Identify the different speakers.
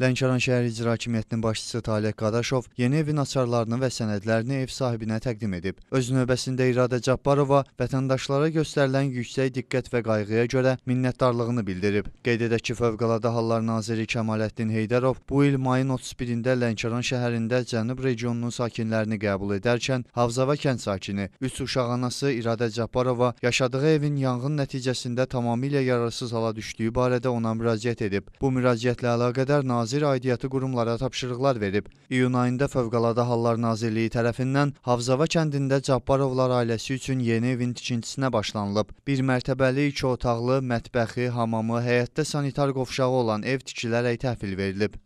Speaker 1: Lənkəran şəhər icra hakimiyyətinin başçısı Taleh Qadaşov yeni evin açarlarını və sənədlərini ev sahibinə təqdim edib. Öz növbəsində İradə Cabbarova vətəndaşlara göstərilən yüksək diqqət və qayğıya görə minnətdarlığını bildirib. Qeyd edək ki, Fövqəladə Hallar naziri Kəmaləddin Heydərov bu il mayın 31-də Lənkəran şəhərində Cənub regionunun sakinlərini qəbul edərkən Havzava kənd sakini, üç uşaq anası İradə Cabbarova yaşadığı evin yanğın nəticəsində tamamilə yararsız hala düşdüyü barədə ona müraciət edib. Bu müraciətlə əlaqədar nazir nazir aidiyyəti qurumlara tapşırıqlar verib. İyun ayında Fövqəladə Hallar Nazirliyi tərəfindən Havzava kəndində Cabbarovlar ailəsi üçün yeni evin tikintisinə başlanılıb. Bir mərtəbəli, iki otaqlı, mətbəxi, hamamı, həyətdə sanitar qovşağı olan ev tikilərək təhvil verilib.